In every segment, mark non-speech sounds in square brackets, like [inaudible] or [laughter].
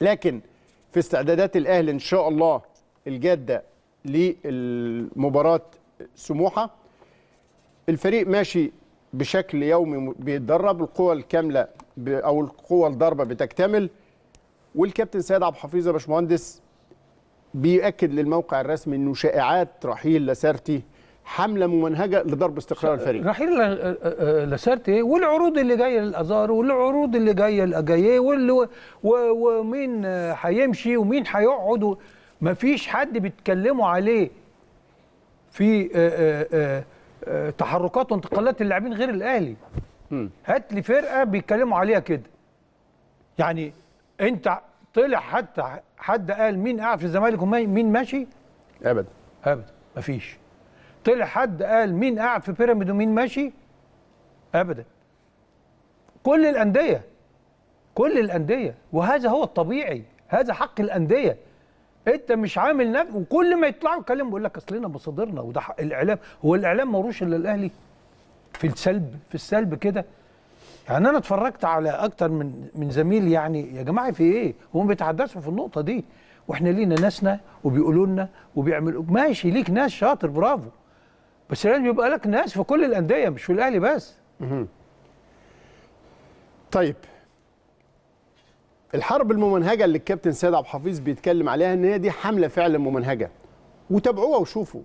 لكن في استعدادات الاهلي ان شاء الله الجاده لمباراه سموحه الفريق ماشي بشكل يومي بيتدرب القوه الكامله او القوه الضاربه بتكتمل والكابتن سيد عبد الحفيظ يا باشمهندس بيأكد للموقع الرسمي انه شائعات رحيل لاسارتي حمله ممنهجه لضرب استقرار الفريق رحيل آه، آه، آه، لاسارتي والعروض اللي جايه للازار والعروض اللي جايه لاجاييه ومين هيمشي ومين هيقعد ما فيش حد بيتكلموا عليه في تحركات وانتقالات اللاعبين غير الاهلي هات لي فرقه بيتكلموا عليها كده يعني انت طلع حتى حد قال مين قاعد في الزمالك ومين ماشي ابدا ابدا مفيش طلع حد قال مين قاعد في بيراميد ومين ماشي ابدا كل الانديه كل الانديه وهذا هو الطبيعي هذا حق الانديه انت مش عامل نفس وكل ما يطلعوا يتكلموا يقول لك اصلنا مصادرنا وده حق الاعلام هو الاعلام مروش الا الاهلي في السلب في السلب كده يعني انا اتفرجت على اكتر من من زميل يعني يا جماعه في ايه هم بيتحدثوا في النقطه دي واحنا لينا ناسنا وبيقولوا لنا وبيعملوا ماشي ليك ناس شاطر برافو بس لازم يبقى لك ناس في كل الانديه مش في الاهلي بس طيب الحرب الممنهجه اللي الكابتن سيد عبد الحفيظ بيتكلم عليها ان هي دي حمله فعلا ممنهجه وتابعوها وشوفوا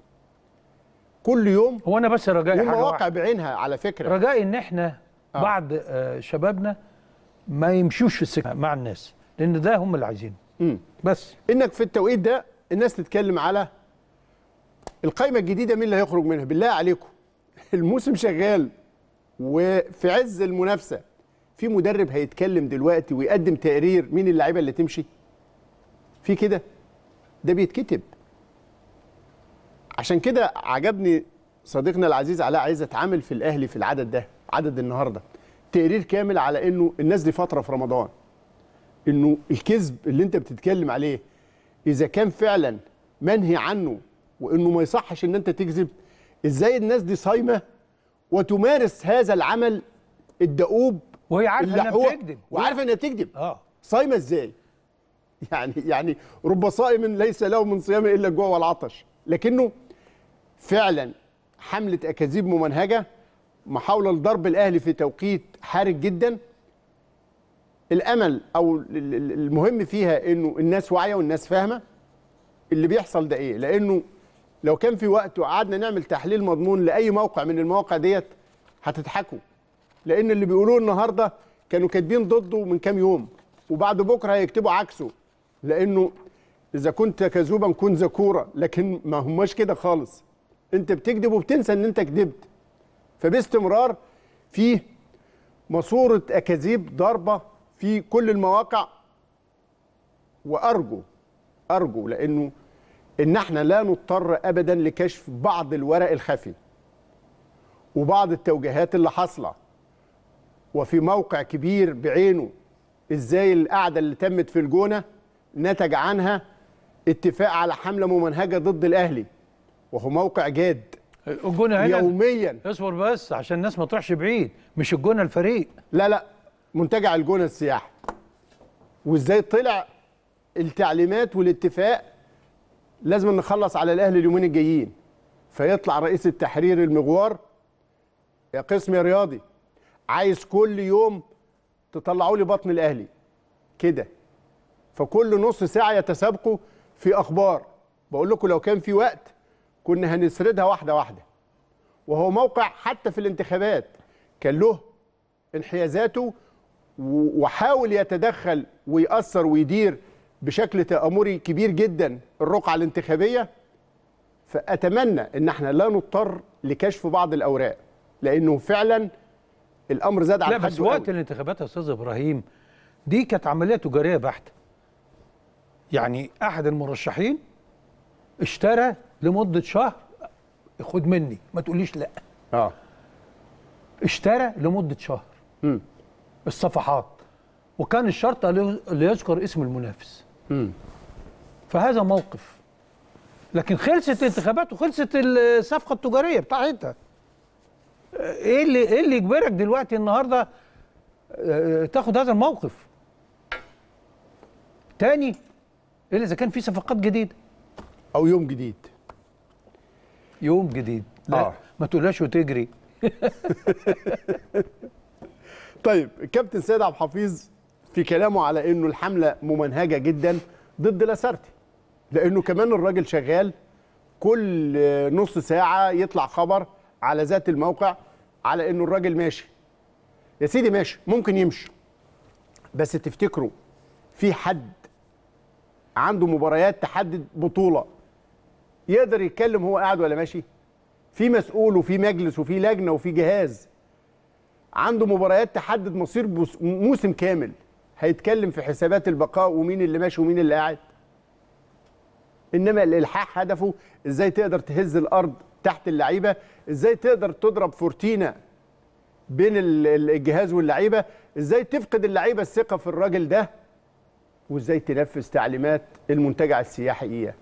كل يوم هو انا بس رجائي حاجه واقع بعينها على فكره رجائي ان احنا آه. بعض آه شبابنا ما يمشوش في السكه مع الناس لان ده هم اللي عايزينه بس انك في التوقيت ده الناس تتكلم على القائمه الجديده مين اللي هيخرج منها بالله عليكم [laughs] الموسم شغال وفي عز المنافسه في مدرب هيتكلم دلوقتي ويقدم تقرير مين اللعيبه اللي تمشي في كده ده بيتكتب عشان كده عجبني صديقنا العزيز علاء عايز اتعامل في الاهلي في العدد ده عدد النهارده تقرير كامل على انه الناس دي فتره في رمضان انه الكذب اللي انت بتتكلم عليه اذا كان فعلا منهي عنه وانه ما يصحش ان انت تكذب ازاي الناس دي صايمه وتمارس هذا العمل الدؤوب وهي عارفه انها بتكذب وعارفه انها بتكذب اه صايمه ازاي؟ [laughs] يعني يعني رب صائم ليس له من صيامه الا الجوع والعطش لكنه فعلا حمله اكاذيب ممنهجه محاوله لضرب الاهلي في توقيت حرج جدا الامل او المهم فيها انه الناس واعيه والناس فاهمه اللي بيحصل ده ايه لانه لو كان في وقت وقعدنا نعمل تحليل مضمون لاي موقع من المواقع ديت هتضحكوا لان اللي بيقولوه النهارده كانوا كاتبين ضده من كام يوم وبعد بكره هيكتبوا عكسه لانه اذا كنت كذوبا كن ذكورا لكن ما هماش كده خالص انت بتكذب وبتنسى ان انت كذبت فباستمرار في ماسوره اكاذيب ضاربه في كل المواقع وارجو ارجو لانه ان احنا لا نضطر ابدا لكشف بعض الورق الخفي وبعض التوجيهات اللي حاصله وفي موقع كبير بعينه ازاي القعده اللي تمت في الجونه نتج عنها اتفاق على حمله ممنهجه ضد الاهلي وهو موقع جاد الجونه هنا يوميا اصبر بس عشان الناس ما تروحش بعيد مش الجونه الفريق لا لا منتجع الجونه السياحي وازاي طلع التعليمات والاتفاق لازم نخلص على الاهلي اليومين الجايين فيطلع رئيس التحرير المغوار يا قسم يا رياضي عايز كل يوم تطلعوا لي بطن الاهلي كده فكل نص ساعه يتسابقوا في اخبار بقول لكم لو كان في وقت كنا هنسردها واحده واحده وهو موقع حتى في الانتخابات كان له انحيازاته وحاول يتدخل ويأثر ويدير بشكل تآمري كبير جدا الرقعة الانتخابية فأتمنى أن احنا لا نضطر لكشف بعض الأوراق لأنه فعلا الأمر زاد عن حد لا بس وقت الانتخابات يا أستاذ إبراهيم دي كانت عملية تجارية بحتة يعني أحد المرشحين اشترى لمدة شهر خد مني ما تقوليش لا اه اشترى لمدة شهر م. الصفحات وكان الشرط ليذكر اسم المنافس فهذا موقف لكن خلصت الانتخابات وخلصت الصفقه التجاريه بتاعتها ايه اللي ايه اللي يجبرك دلوقتي النهارده آه، تاخد هذا الموقف تاني الا اذا كان في صفقات جديده او يوم جديد يوم جديد لا آه. ما تقولهاش وتجري [laughs] طيب كابتن سيد عبد الحفيظ في كلامه على انه الحمله ممنهجه جدا ضد لاسارتي لانه كمان الراجل شغال كل نص ساعه يطلع خبر على ذات الموقع على انه الراجل ماشي يا سيدي ماشي ممكن يمشي بس تفتكروا في حد عنده مباريات تحدد بطوله يقدر يتكلم هو قاعد ولا ماشي في مسؤول وفي مجلس وفي لجنه وفي جهاز عنده مباريات تحدد مصير موسم كامل هيتكلم في حسابات البقاء ومين اللي ماشي ومين اللي قاعد انما الالحاح هدفه ازاي تقدر تهز الارض تحت اللعيبه ازاي تقدر تضرب فورتينا بين الجهاز واللعيبه ازاي تفقد اللعيبه الثقه في الراجل ده وازاي تنفذ تعليمات المنتجع السياحي اياه